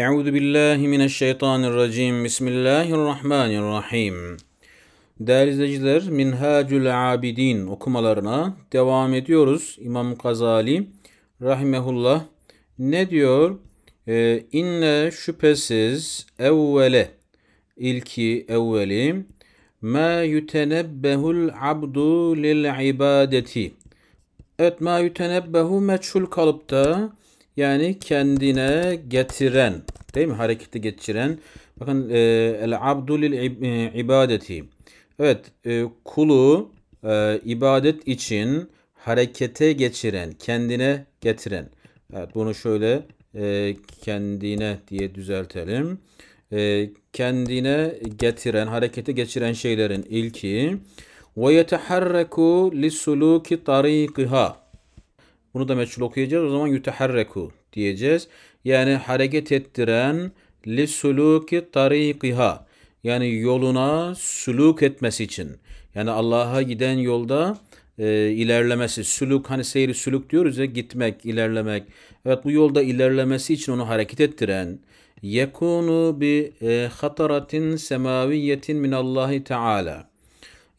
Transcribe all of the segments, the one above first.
Euzu billahi mineşşeytanirracim. Bismillahirrahmanirrahim. Değerli izleyiciler, Minhacül Abidin okumalarına devam ediyoruz. İmam Gazali rahimehullah ne diyor? E, inne şüphesiz evvele ilki evveli ma yutenebbehul abdu lil ibadeti. Evet ma yutenebbehu meçhul kalıpta yani kendine getiren değil mi? Harekete geçiren. Bakın e, el abdu e, ibadeti. Evet e, kulu e, ibadet için harekete geçiren, kendine getiren. Evet bunu şöyle e, kendine diye düzeltelim. E, kendine getiren, harekete geçiren şeylerin ilki ve yeteharreku lisuluki tariqha. Bunu da meçhul okuyacağız. O zaman yuteharreku diyeceğiz. Yani hareket ettiren li suluki tariqiha. Yani yoluna suluk etmesi için. Yani Allah'a giden yolda e, ilerlemesi. suluk hani seyri suluk diyoruz ya gitmek, ilerlemek. Evet bu yolda ilerlemesi için onu hareket ettiren yekunu bi e, hataratin semaviyetin min Allahi Teala.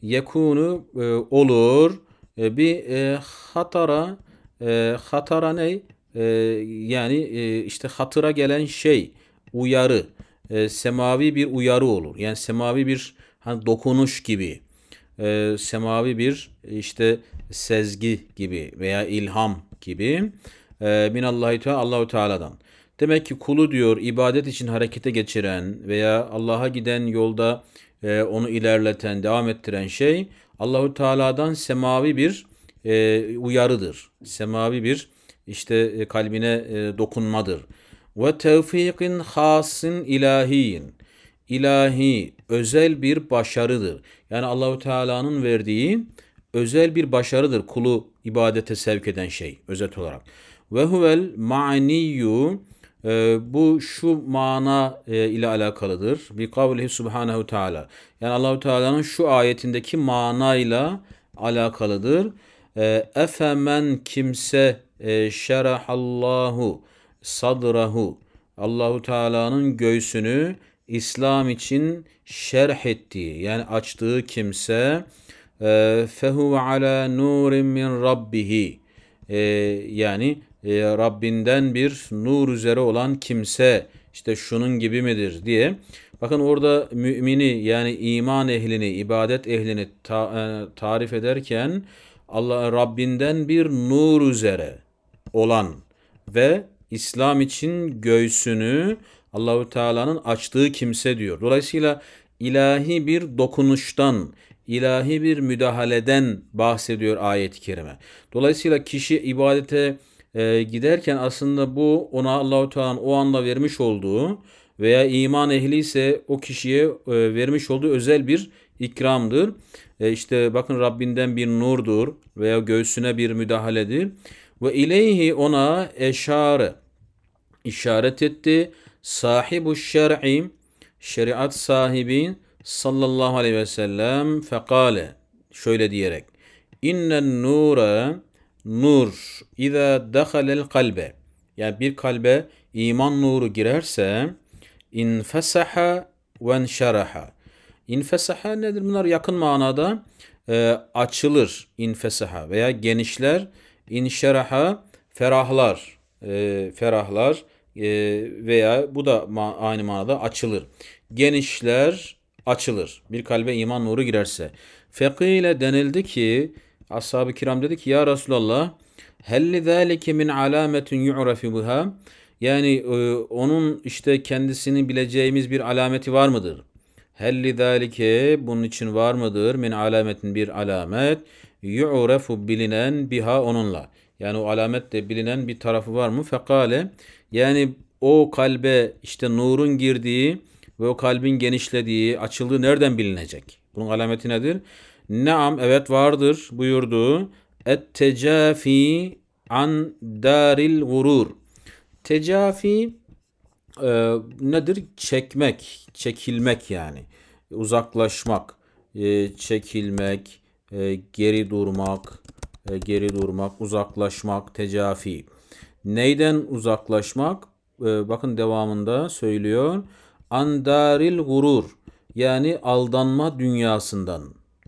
Yekunu e, olur e, bir e, hatara e, hatara ne? E, yani e, işte hatıra gelen şey, uyarı, e, semavi bir uyarı olur. Yani semavi bir hani dokunuş gibi, e, semavi bir işte sezgi gibi veya ilham gibi e, allahü teala Allahu Teala'dan. Demek ki kulu diyor ibadet için harekete geçiren veya Allah'a giden yolda e, onu ilerleten, devam ettiren şey Allahu Teala'dan semavi bir e, uyarıdır. Semavi bir işte e, kalbine e, dokunmadır. Ve tevfikin hasin ilahiyin. İlahi özel bir başarıdır. Yani Allahu Teala'nın verdiği özel bir başarıdır kulu ibadete sevk eden şey özet olarak. Ve huvel maniyu e, bu şu mana e, ile alakalıdır. Bi kavlihi subhanehu teala. Yani Allahu Teala'nın şu ayetindeki manayla alakalıdır. Ee, Efemen kimse e, şerahallahu sadrahu Allahu Teala'nın göğsünü İslam için şerh ettiği yani açtığı kimse e, fehu ala nurin min rabbihi e, yani e, Rabbinden bir nur üzere olan kimse işte şunun gibi midir diye. Bakın orada mümini yani iman ehlini, ibadet ehlini ta, e, tarif ederken Allah Rabbinden bir nur üzere olan ve İslam için göğsünü Allahu Teala'nın açtığı kimse diyor. Dolayısıyla ilahi bir dokunuştan, ilahi bir müdahaleden bahsediyor ayet-i kerime. Dolayısıyla kişi ibadete e, giderken aslında bu ona Allahu Teala'nın o anda vermiş olduğu veya iman ehli ise o kişiye e, vermiş olduğu özel bir ikramdır. E işte bakın Rabbinden bir nurdur veya göğsüne bir müdahaledir. Ve ileyhi ona eşarı işaret etti. Sahibu şer'i şeriat sahibi sallallahu aleyhi ve sellem fekale şöyle diyerek innen nura nur iza dahalel kalbe yani bir kalbe iman nuru girerse infesaha ve enşaraha İnfesaha nedir? Bunlar yakın manada e, açılır infesaha veya genişler, inşeraha ferahlar, e, ferahlar e, veya bu da ma aynı manada açılır. Genişler, açılır. Bir kalbe iman nuru girerse. Fekile denildi ki ashab-ı kiram dedi ki ya Resulallah helli zâlike min alâmetun yu'rafi buha yani e, onun işte kendisini bileceğimiz bir alameti var mıdır? Helli zalike bunun için var mıdır? Min alametin bir alamet. Yu'refu bilinen biha onunla. Yani o alamette bilinen bir tarafı var mı? Fekale yani o kalbe işte nurun girdiği ve o kalbin genişlediği, açıldığı nereden bilinecek? Bunun alameti nedir? Naam evet vardır buyurdu. Et tecafi an daril gurur. Tecafi e, nedir? Çekmek, çekilmek yani. Uzaklaşmak, e, çekilmek, e, geri durmak, e, geri durmak, uzaklaşmak, tecafi. Neyden uzaklaşmak? E, bakın devamında söylüyor. Andaril gurur yani aldanma dünyasından.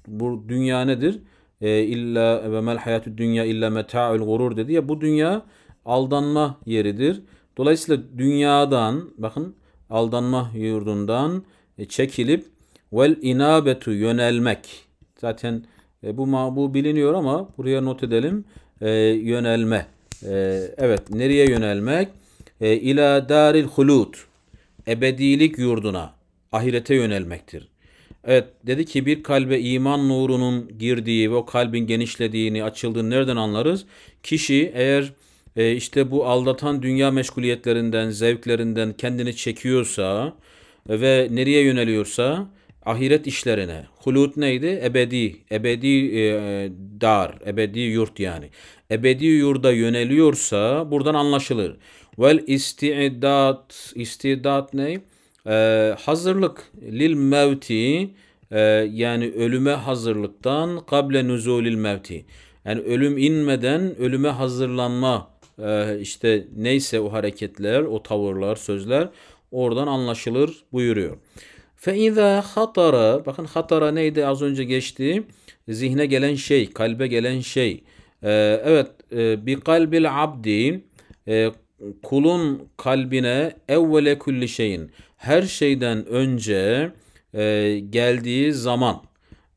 Bu dünya nedir? E, illa ve mel hayatü dünya illa meta'ül gurur dedi ya bu dünya aldanma yeridir Dolayısıyla dünyadan bakın aldanma yurdundan e, çekilip vel inabetu yönelmek. Zaten e, bu bu biliniyor ama buraya not edelim. E, yönelme. E, evet nereye yönelmek? E, ila daril hulut. Ebedilik yurduna, ahirete yönelmektir. Evet dedi ki bir kalbe iman nurunun girdiği ve o kalbin genişlediğini, açıldığını nereden anlarız? Kişi eğer e, işte bu aldatan dünya meşguliyetlerinden, zevklerinden kendini çekiyorsa ve nereye yöneliyorsa ahiret işlerine. Hulut neydi? Ebedi, ebedi e, dar, ebedi yurt yani. Ebedi yurda yöneliyorsa buradan anlaşılır. Vel istidat, istidat ne? Ee, hazırlık lil mevti e, yani ölüme hazırlıktan kable nuzulil mevti. Yani ölüm inmeden ölüme hazırlanma ee, işte neyse o hareketler, o tavırlar, sözler oradan anlaşılır buyuruyor. فَاِذَا hatara, Bakın hatara neydi az önce geçti? Zihne gelen şey, kalbe gelen şey. Ee, evet, e, bir kalbil abdi e, kulun kalbine evvele kulli şeyin her şeyden önce e, geldiği zaman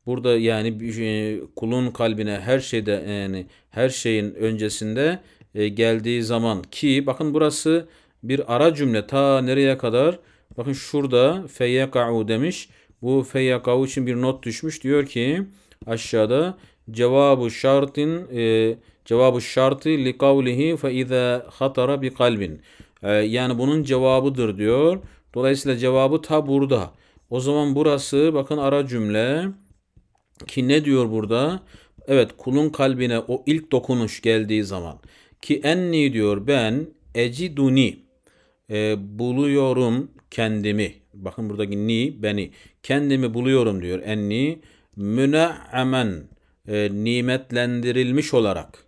burada yani kulun kalbine her şeyde yani her şeyin öncesinde e, geldiği zaman ki bakın burası bir ara cümle ta nereye kadar bakın şurada feyeka'u demiş. Bu feyeka'u için bir not düşmüş. Diyor ki aşağıda cevabu şartın e, cevabu şartı li kavlihi fe iza hatara bi kalbin. E, yani bunun cevabıdır diyor. Dolayısıyla cevabı ta burada. O zaman burası bakın ara cümle ki ne diyor burada? Evet kulun kalbine o ilk dokunuş geldiği zaman ki enni diyor ben eciduni e, buluyorum kendimi. Bakın buradaki ni beni. Kendimi buluyorum diyor enni müna'amen e, nimetlendirilmiş olarak.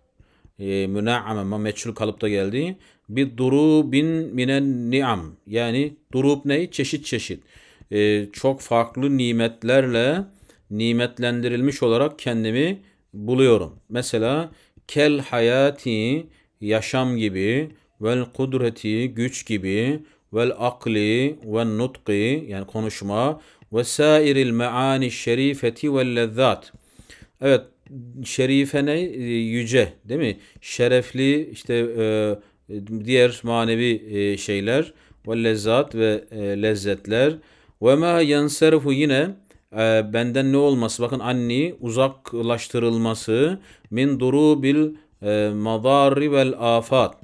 E, müna'amen meçhul kalıpta geldi. Bir durubin minen ni'am. Yani durup ne? Çeşit çeşit. E, çok farklı nimetlerle nimetlendirilmiş olarak kendimi buluyorum. Mesela kel hayati yaşam gibi, vel kudreti güç gibi, vel akli ve nutki yani konuşma ve sairil maani şerifeti ve lezzat. Evet şerife ne? Ee, yüce değil mi? Şerefli işte e, diğer manevi e, şeyler ve lezzat ve e, lezzetler ve ma yanserfu yine e, benden ne olması bakın anni uzaklaştırılması min durubil e, ee, madarri vel afat.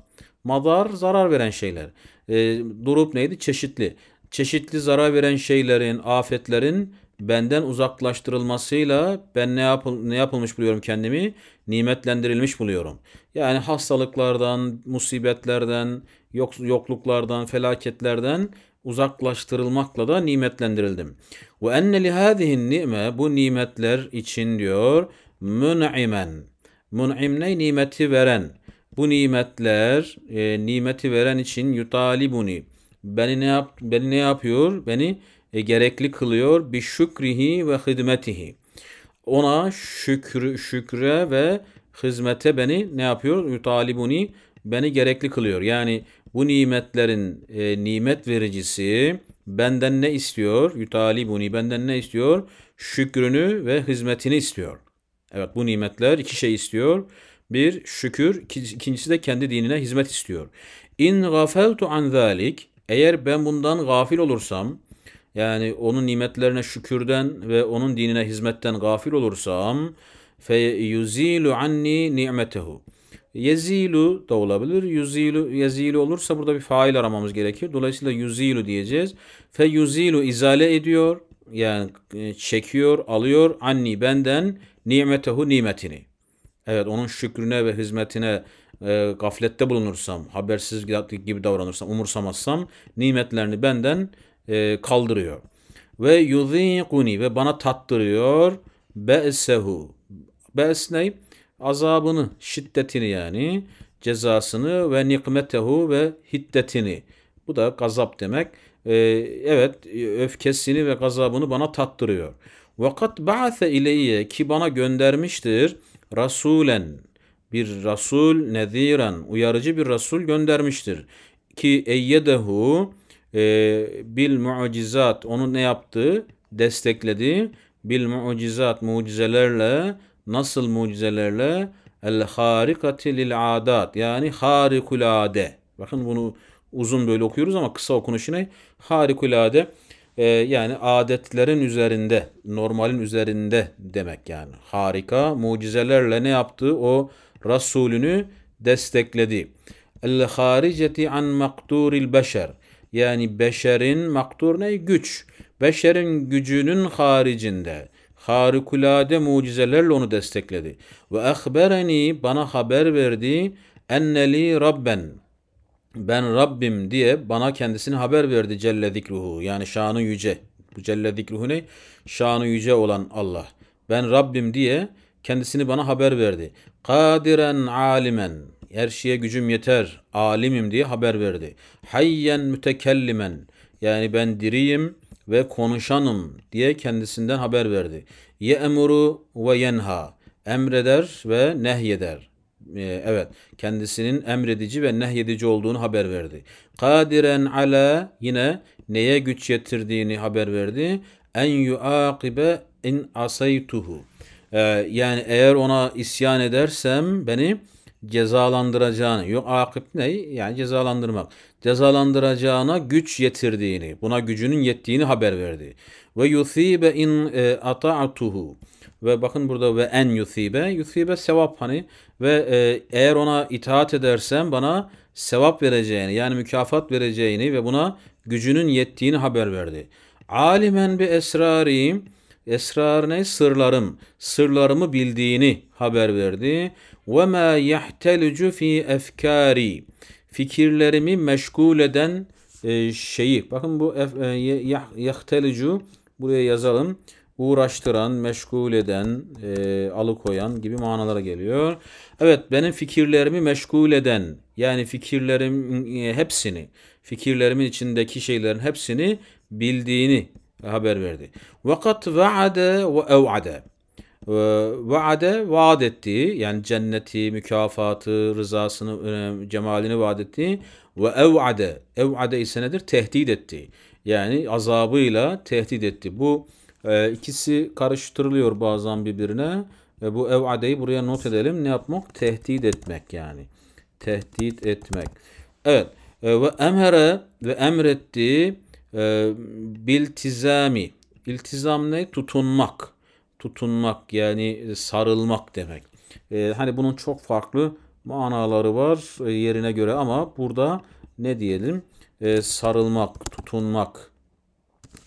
Madar zarar veren şeyler. E, durup neydi? Çeşitli. Çeşitli zarar veren şeylerin, afetlerin benden uzaklaştırılmasıyla ben ne, yapıl ne yapılmış buluyorum kendimi? Nimetlendirilmiş buluyorum. Yani hastalıklardan, musibetlerden, yok yokluklardan, felaketlerden uzaklaştırılmakla da nimetlendirildim. Ve enne li hadihin nime bu nimetler için diyor mün'imen Mun'imne nimeti veren. Bu nimetler e, nimeti veren için yutalibuni. Beni ne yap beni ne yapıyor? Beni e, gerekli kılıyor bir şükrihi ve hizmetihi. Ona şükür şükre ve hizmete beni ne yapıyor? Yutalibuni beni gerekli kılıyor. Yani bu nimetlerin e, nimet vericisi benden ne istiyor? Yutalibuni benden ne istiyor? Şükrünü ve hizmetini istiyor. Evet bu nimetler iki şey istiyor. Bir şükür, ikincisi de kendi dinine hizmet istiyor. İn gafeltu an zalik eğer ben bundan gafil olursam yani onun nimetlerine şükürden ve onun dinine hizmetten gafil olursam fe yuzilu anni ni'metehu. Yezilu da olabilir. Yuzilu, yezilu olursa burada bir fail aramamız gerekir. Dolayısıyla yuzilu diyeceğiz. Fe yuzilu izale ediyor yani e, çekiyor, alıyor anni benden nimetehu nimetini. Evet onun şükrüne ve hizmetine e, gaflette bulunursam, habersiz gibi davranırsam, umursamazsam nimetlerini benden e, kaldırıyor. Ve yuziquni ve bana tattırıyor be'sehu. Be's ne? Azabını, şiddetini yani cezasını ve nikmetehu ve hiddetini. Bu da gazap demek. Ee, evet e, öfkesini ve gazabını bana tattırıyor. Vakat ba'se ileyye ki bana göndermiştir rasulen bir rasul neziren uyarıcı bir rasul göndermiştir ki eyyedehu e, bil mucizat onu ne yaptı destekledi bil mucizat mucizelerle nasıl mucizelerle el harikati lil adat yani harikulade bakın bunu uzun böyle okuyoruz ama kısa okunuşu ne? Harikulade e, yani adetlerin üzerinde, normalin üzerinde demek yani. Harika, mucizelerle ne yaptı? o Resulünü destekledi. El hariceti an makturil beşer. Yani beşerin maktur ne? Güç. Beşerin gücünün haricinde harikulade mucizelerle onu destekledi. Ve ehbereni bana haber verdi enneli rabben ben Rabbim diye bana kendisini haber verdi Celle Zikruhu. Yani şanı yüce. Bu Celle Zikruhu ne? Şanı yüce olan Allah. Ben Rabbim diye kendisini bana haber verdi. Kadiren alimen. Her şeye gücüm yeter. Alimim diye haber verdi. Hayyen mütekellimen. Yani ben diriyim ve konuşanım diye kendisinden haber verdi. Ye emuru ve yenha. Emreder ve nehyeder. Ee, evet kendisinin emredici ve nehyedici olduğunu haber verdi. Kadiren ala yine neye güç yetirdiğini haber verdi. En yuakibe in asaytuhu. Ee, yani eğer ona isyan edersem beni cezalandıracağını, yok akip ne? Yani cezalandırmak. Cezalandıracağına güç yetirdiğini, buna gücünün yettiğini haber verdi. Ve yuthibe in e, ata'tuhu. Ve bakın burada ve en yusibe. Yusibe sevap hani. Ve e, eğer ona itaat edersem bana sevap vereceğini yani mükafat vereceğini ve buna gücünün yettiğini haber verdi. Alimen bi esrarim Esrar ne? Sırlarım. Sırlarımı bildiğini haber verdi. Ve ma yahtelucu fi efkari. Fikirlerimi meşgul eden e, şeyi. Bakın bu e, yahtelucu buraya yazalım uğraştıran, meşgul eden, e, alıkoyan gibi manalara geliyor. Evet benim fikirlerimi meşgul eden yani fikirlerim e, hepsini, fikirlerimin içindeki şeylerin hepsini bildiğini haber verdi. Vakat vaade ve evade. Vaade vaat ettiği yani cenneti, mükafatı, rızasını, e, cemalini vaat ettiği ve evade. Evade ise nedir? Tehdit etti. Yani azabıyla tehdit etti. Bu e, ikisi karıştırılıyor bazen birbirine. ve bu evadeyi buraya not edelim. Ne yapmak? Tehdit etmek yani. Tehdit etmek. Evet. Ee, ve emhere ve emretti e, biltizami. İltizam ne? Tutunmak. Tutunmak yani sarılmak demek. Ee, hani bunun çok farklı manaları var e, yerine göre ama burada ne diyelim? sarılmak, tutunmak.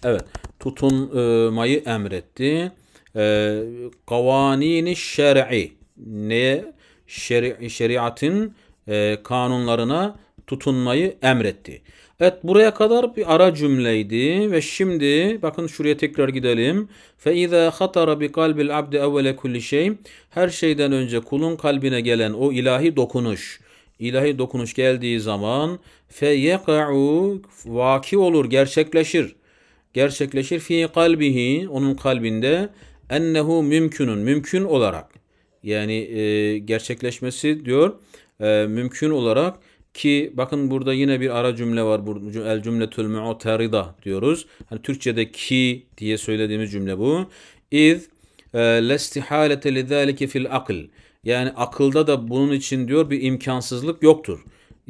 Evet tutunmayı emretti. Ee, kavanini şer'i neye? Şeri, şeriatın e, kanunlarına tutunmayı emretti. Evet buraya kadar bir ara cümleydi ve şimdi bakın şuraya tekrar gidelim. Fe izâ hatara bi kalbil abdi evvele kulli şey. Her şeyden önce kulun kalbine gelen o ilahi dokunuş. ilahi dokunuş geldiği zaman fe yeka'u vaki olur, gerçekleşir gerçekleşir fi kalbihi onun kalbinde ennehu mümkünün mümkün olarak yani e, gerçekleşmesi diyor e, mümkün olarak ki bakın burada yine bir ara cümle var. El cümle cümletül mu'terida diyoruz. Hani Türkçe'de ki diye söylediğimiz cümle bu. İz e, lestihalete lidâlike fil akıl. Yani akılda da bunun için diyor bir imkansızlık yoktur.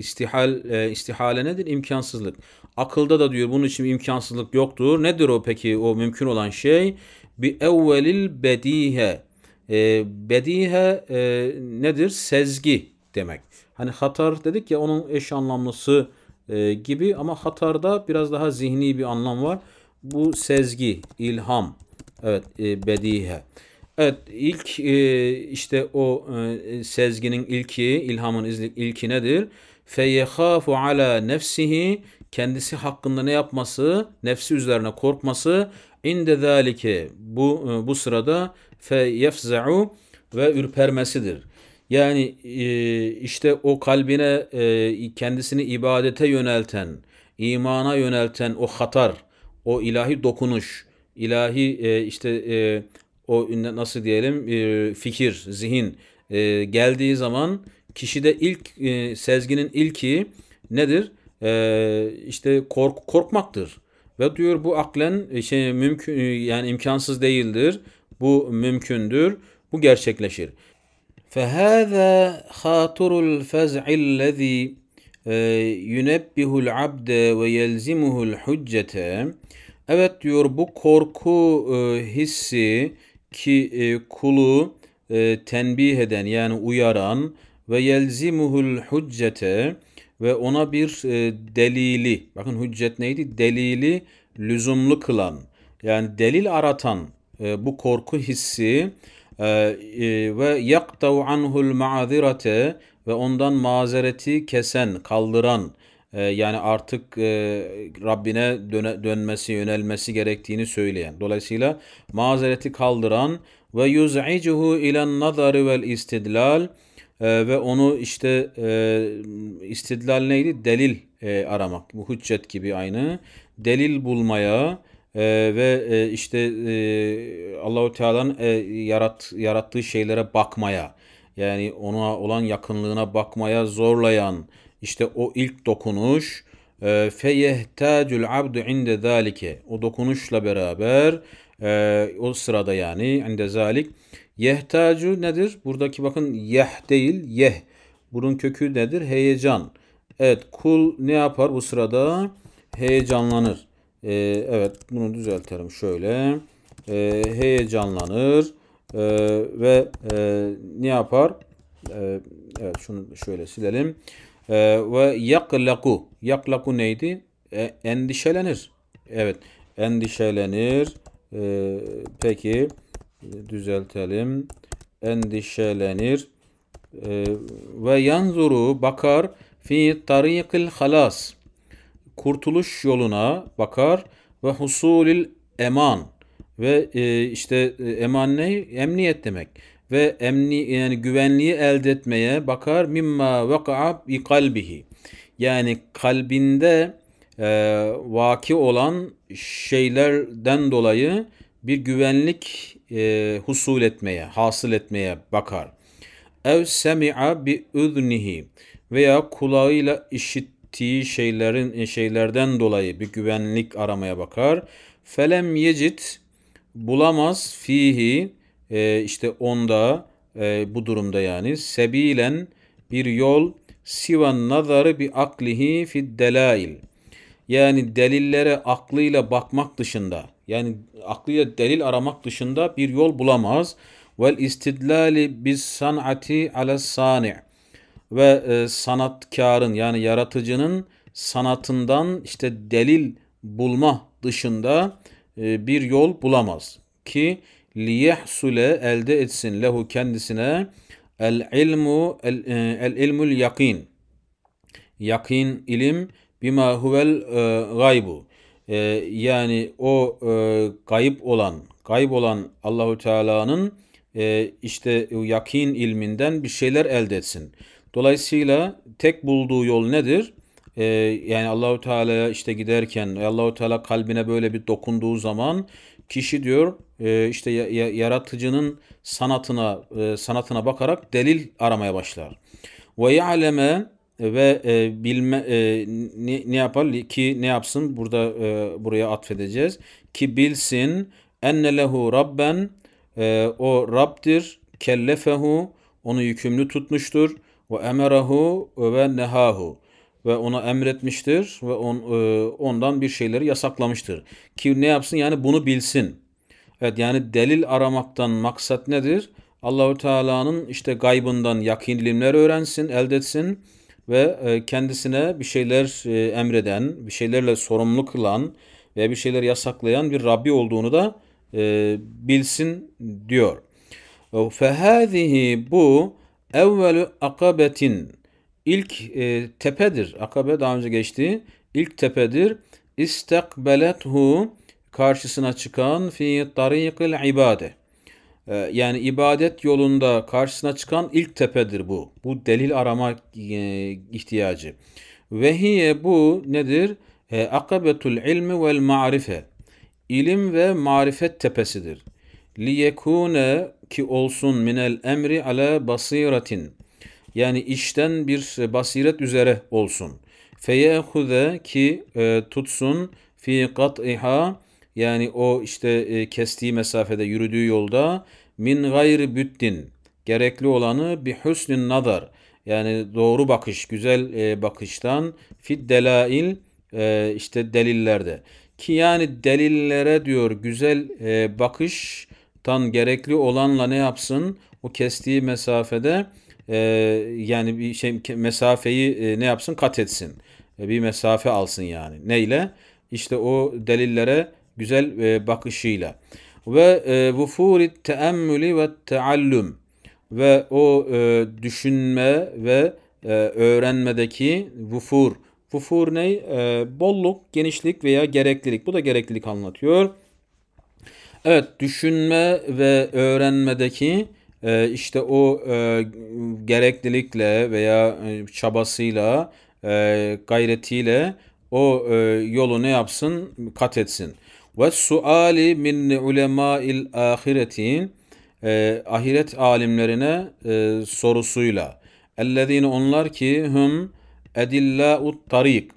İstihal, e, istihale nedir? İmkansızlık. Akılda da diyor bunun için imkansızlık yoktur. Nedir o peki o mümkün olan şey? bir evvelil bedihe. E, bedihe e, nedir? Sezgi demek. Hani hatar dedik ya onun eş anlamlısı e, gibi ama hatarda biraz daha zihni bir anlam var. Bu sezgi, ilham, evet e, bedihe. Evet ilk e, işte o e, sezginin ilki, ilhamın ilki nedir? feyehafu ala nefsihi kendisi hakkında ne yapması, nefsi üzerine korkması inde zalike bu e, bu sırada feyefza'u ve ürpermesidir. Yani e, işte o kalbine e, kendisini ibadete yönelten, imana yönelten o hatar, o ilahi dokunuş, ilahi işte o nasıl diyelim fikir, zihin e, geldiği zaman kişide ilk e, sezginin ilki nedir? E, işte kork korkmaktır. Ve diyor bu aklen e, şey mümkün e, yani imkansız değildir. Bu mümkündür. Bu gerçekleşir. فَهَذَا خَاطُرُ الْفَزْعِ الَّذ۪ي يُنَبِّهُ الْعَبْدَ وَيَلْزِمُهُ الْحُجَّةَ Evet diyor bu korku e, hissi ki e, kulu e, tenbih eden yani uyaran ve yelzimuhul hüccete ve ona bir e, delili bakın hüccet neydi? Delili lüzumlu kılan yani delil aratan e, bu korku hissi e, e, ve yaktav anhul maazirete ve ondan mazereti kesen, kaldıran e, yani artık e, Rabbine döne, dönmesi, yönelmesi gerektiğini söyleyen. Dolayısıyla mazereti kaldıran ve yuz'icuhu ilen nazari vel istidlal e, ve onu işte e, istidlal neydi? Delil e, aramak. Bu hüccet gibi aynı. Delil bulmaya e, ve e, işte e, Allahu Teala'nın e, yarat, yarattığı şeylere bakmaya yani ona olan yakınlığına bakmaya zorlayan işte o ilk dokunuş e, feyehtacül abdu inde zalike o dokunuşla beraber e, o sırada yani inde zalik. Yehtacu nedir? Buradaki bakın yeh değil yeh. Bunun kökü nedir? Heyecan. Evet kul ne yapar bu sırada? Heyecanlanır. E, evet bunu düzeltelim şöyle. E, heyecanlanır. E, ve e, ne yapar? E, evet şunu şöyle silelim. E, ve yaklaku. Yaklaku neydi? E, endişelenir. Evet endişelenir. Ee, peki düzeltelim. Endişelenir. Ee, ve yanzuru bakar fi tarikil halas. Kurtuluş yoluna bakar ve husulil eman ve e, işte e, eman ne? Emniyet demek. Ve emni yani güvenliği elde etmeye bakar mimma vaka'a bi kalbihi. Yani kalbinde e, vaki olan şeylerden dolayı bir güvenlik e, husul etmeye, hasıl etmeye bakar. Ev semi'a bi udnihi veya kulağıyla işittiği şeylerin e, şeylerden dolayı bir güvenlik aramaya bakar. Felem yecit bulamaz fihi e, işte onda e, bu durumda yani sebilen bir yol sivan nazarı bi aklihi fid delail yani delillere aklıyla bakmak dışında yani aklıyla delil aramak dışında bir yol bulamaz. Vel istidlali biz sanati ala sani ve e, sanatkarın yani yaratıcının sanatından işte delil bulma dışında e, bir yol bulamaz ki liyehsule elde etsin lehu kendisine el ilmu el, e, el ilmul yakin yakin ilim Bima huvel e, gaybu. E, yani o kayıp e, olan, kayıp olan Allahu Teala'nın işte yakin ilminden bir şeyler elde etsin. Dolayısıyla tek bulduğu yol nedir? yani Allahu Teala'ya işte giderken Allahu Teala kalbine böyle bir dokunduğu zaman kişi diyor işte yaratıcının sanatına sanatına bakarak delil aramaya başlar. Ve ya'leme ve e, bilme e, ne, ne yapar ki ne yapsın burada e, buraya atfedeceğiz ki bilsin enne lehu rabben e, o Rab'dir kellefehu onu yükümlü tutmuştur ve emerahu ve nehahu ve ona emretmiştir ve on, e, ondan bir şeyleri yasaklamıştır ki ne yapsın yani bunu bilsin evet yani delil aramaktan maksat nedir Allahu Teala'nın işte gaybından yakin ilimler öğrensin elde etsin ve e, kendisine bir şeyler e, emreden, bir şeylerle sorumlu kılan ve bir şeyler yasaklayan bir Rabbi olduğunu da e, bilsin diyor. فَهَذِهِ bu evvelu akabetin ilk tepedir. Akabe daha önce geçti. İlk tepedir. İstakbelethu karşısına çıkan fi tarikil ibade. Ee, yani ibadet yolunda karşısına çıkan ilk tepedir bu. Bu delil arama e, ihtiyacı. Vehiye bu nedir? Ee, akabetul ilmi vel marife. İlim ve marifet tepesidir. Liyekune ki olsun minel emri ale basiratin. Yani işten bir basiret üzere olsun. Feyehude ki e, tutsun fi kat'iha yani o işte e, kestiği mesafede yürüdüğü yolda min gayri büttin gerekli olanı bi husnin nazar yani doğru bakış, güzel e, bakıştan fit delail e, işte delillerde ki yani delillere diyor güzel e, bakıştan gerekli olanla ne yapsın? O kestiği mesafede e, yani bir şey mesafeyi e, ne yapsın? Kat etsin. E, bir mesafe alsın yani. Neyle? işte o delillere güzel e, bakışıyla ve vufur e, vufuri teemmülü ve teallüm ve o e, düşünme ve e, öğrenmedeki vufur. Vufur ne? E, bolluk, genişlik veya gereklilik. Bu da gereklilik anlatıyor. Evet, düşünme ve öğrenmedeki e, işte o e, gereklilikle veya e, çabasıyla, e, gayretiyle o e, yolu ne yapsın? Kat etsin. Ve suali min ulema'il ahireti e, ahiret alimlerine e, sorusuyla. Ellezine onlar ki hum edillâ'ut tarik.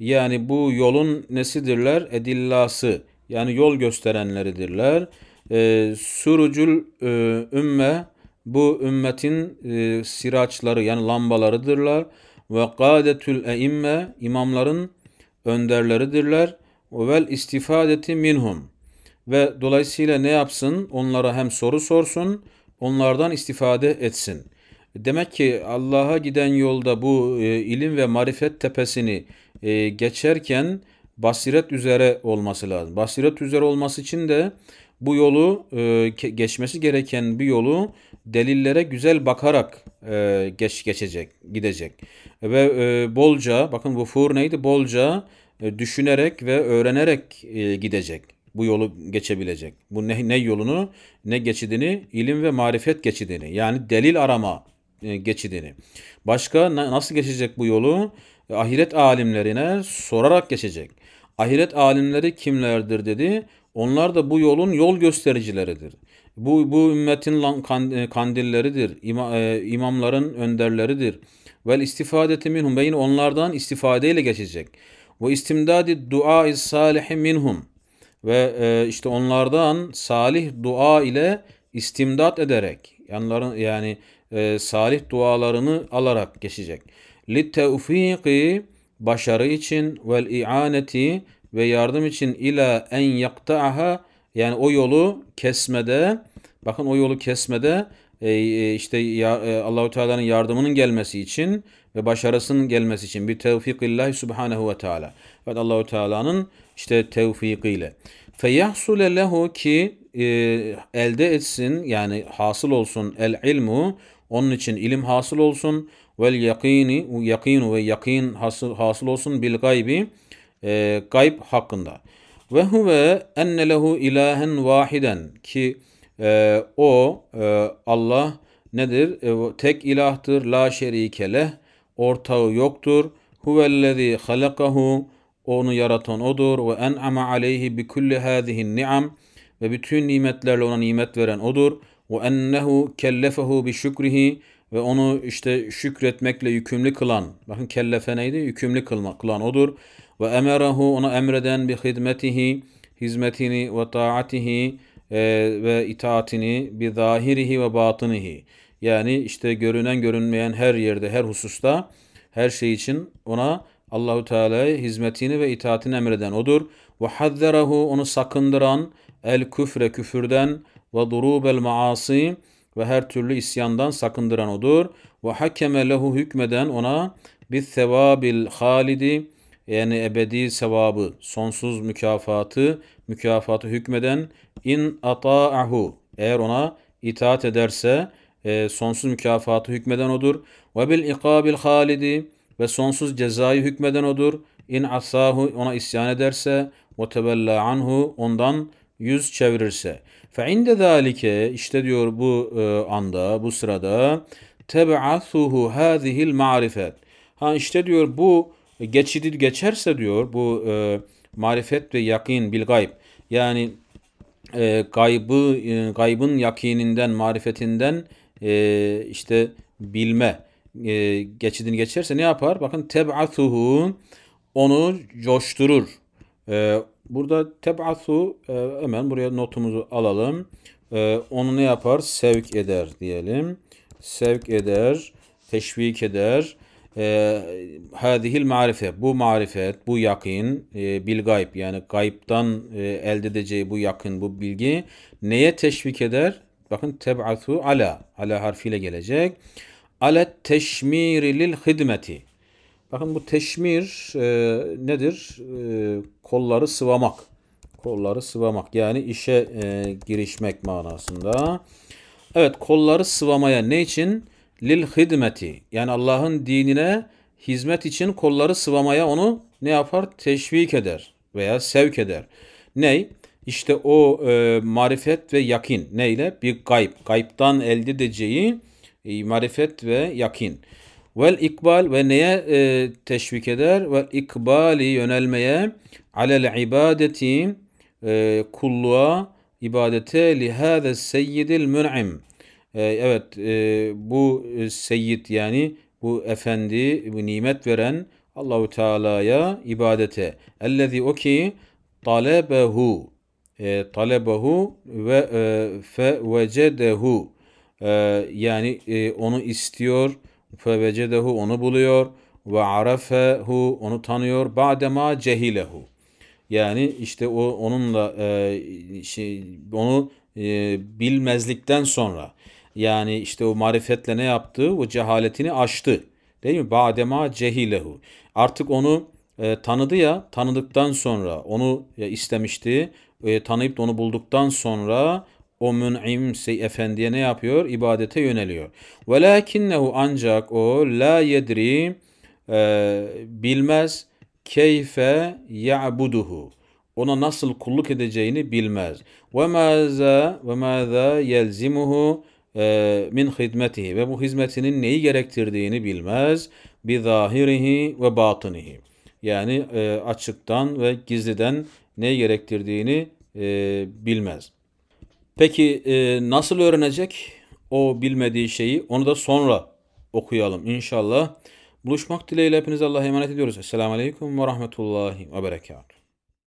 Yani bu yolun nesidirler? Edillası. Yani yol gösterenleridirler. E, sürücül e, ümme bu ümmetin e, siraçları yani lambalarıdırlar. Ve kadetül eimme imamların önderleridirler vel istifadeti minhum ve dolayısıyla ne yapsın? Onlara hem soru sorsun, onlardan istifade etsin. Demek ki Allah'a giden yolda bu e, ilim ve marifet tepesini e, geçerken basiret üzere olması lazım. Basiret üzere olması için de bu yolu e, geçmesi gereken bir yolu delillere güzel bakarak e, geç geçecek, gidecek. Ve e, bolca bakın bu fur neydi? Bolca e, düşünerek ve öğrenerek e, gidecek. Bu yolu geçebilecek. Bu ne, ne yolunu ne geçidini ilim ve marifet geçidini yani delil arama e, geçidini. Başka nasıl geçecek bu yolu? Ahiret alimlerine sorarak geçecek. Ahiret alimleri kimlerdir dedi. Onlar da bu yolun yol göstericileridir. Bu, bu ümmetin kandilleridir, ima, e, imamların önderleridir. Vel istifadeti minhum beyin onlardan istifadeyle geçecek. Ve istimdadi dua salihi minhum. Ve e, işte onlardan salih dua ile istimdat ederek yanların yani e, salih dualarını alarak geçecek. Littevfiki başarı için ve ianeti ve yardım için ila en yakta'aha yani o yolu kesmede bakın o yolu kesmede e, e işte ya, e, Allahu Teala'nın yardımının gelmesi için ve başarısının gelmesi için bir tevfik tevfikillahi subhanehu ve teala. Evet Allahu Teala'nın işte tevfikiyle. Feyahsule lehu ki e, elde etsin yani hasıl olsun el ilmu onun için ilim hasıl olsun vel yakini yakinu ve yakin hasıl, hasıl olsun bil gaybi e, gayb hakkında. Ve huve enne lehu ilahen vahiden ki e, o e, Allah nedir? E, tek ilahtır la şerike leh ortağı yoktur. Huvellezî halakahu onu yaratan odur ve enama aleyhi bi kulli hâzihin ni'am ve bütün nimetlerle ona nimet veren odur. Ve ennehu kellefehu bi şükrihi ve onu işte şükretmekle yükümlü kılan, bakın kellefe neydi? Yükümlü kılmak, kılan odur. Ve emerahu ona emreden bi hizmetihi, hizmetini ve taatihi e, ve itaatini bi zahirihi ve batınihi. Yani işte görünen görünmeyen her yerde, her hususta her şey için ona Allahu Teala'ya hizmetini ve itaatini emreden odur. Ve hazzerahu onu sakındıran el küfre küfürden ve durubel maasi ve her türlü isyandan sakındıran odur. Ve hakeme lehu hükmeden ona bir sevabil halidi yani ebedi sevabı, sonsuz mükafatı, mükafatı hükmeden in ata'ahu eğer ona itaat ederse e, sonsuz mükafatı hükmeden odur. Ve bil ikabil halidi ve sonsuz cezayı hükmeden odur. İn asahu ona isyan ederse ve tebella anhu ondan yüz çevirirse. Fe inde zalike işte diyor bu e, anda bu sırada teb'athuhu hazihil marifet. Ha işte diyor bu geçidi geçerse diyor bu e, marifet ve yakin bil gayb. Yani e, gaybı e, gaybın yakininden marifetinden e, işte bilme e, geçidini geçerse ne yapar? Bakın teb'athuhu onu coşturur. E, burada teb'athu e, hemen buraya notumuzu alalım. E, onu ne yapar? Sevk eder diyelim. Sevk eder, teşvik eder. Hadihil marife, bu marifet, bu yakın, e, bil gayb yani gayiptan e, elde edeceği bu yakın, bu bilgi neye teşvik eder? Bakın teb'atu ala. Ala harfiyle gelecek. Ale teşmiri lil hidmeti. Bakın bu teşmir e, nedir? E, kolları sıvamak. Kolları sıvamak. Yani işe e, girişmek manasında. Evet kolları sıvamaya ne için? Lil hidmeti. Yani Allah'ın dinine hizmet için kolları sıvamaya onu ne yapar? Teşvik eder veya sevk eder. Ney? İşte o e, marifet ve yakin neyle? Bir gayb. Gaybtan elde edeceği e, marifet ve yakin. Vel ikbal ve neye e, teşvik eder? Ve ikbali yönelmeye alel ibadeti e, kulluğa ibadete lihâze seyyidil mün'im. E, evet e, bu e, seyyid yani bu efendi bu nimet veren Allahu Teala'ya ibadete. Ellezî o ki talebehu e, ve e, fe vecedehu e, yani e, onu istiyor fe vecedehu onu buluyor ve arafehu onu tanıyor ba'dema cehilehu yani işte o onunla e, şey onu e, bilmezlikten sonra yani işte o marifetle ne yaptığı O cehaletini aştı. Değil mi? Badema cehilehu. Artık onu e, tanıdı ya, tanıdıktan sonra onu ya, e, istemişti. E, tanıyıp da onu bulduktan sonra o mün'im efendiye ne yapıyor? ibadete yöneliyor. Velakinnehu ancak o la yedri e, bilmez keyfe ya'buduhu. Ona nasıl kulluk edeceğini bilmez. Ve maza ve maza yelzimuhu e, min hizmetihi ve bu hizmetinin neyi gerektirdiğini bilmez. Bi zahirihi ve batinihi. Yani e, açıktan ve gizliden ne gerektirdiğini e, bilmez. Peki e, nasıl öğrenecek o bilmediği şeyi? Onu da sonra okuyalım inşallah. Buluşmak dileğiyle hepinize Allah'a emanet ediyoruz. Esselamu Aleyküm ve Rahmetullahi ve Berekatuhu.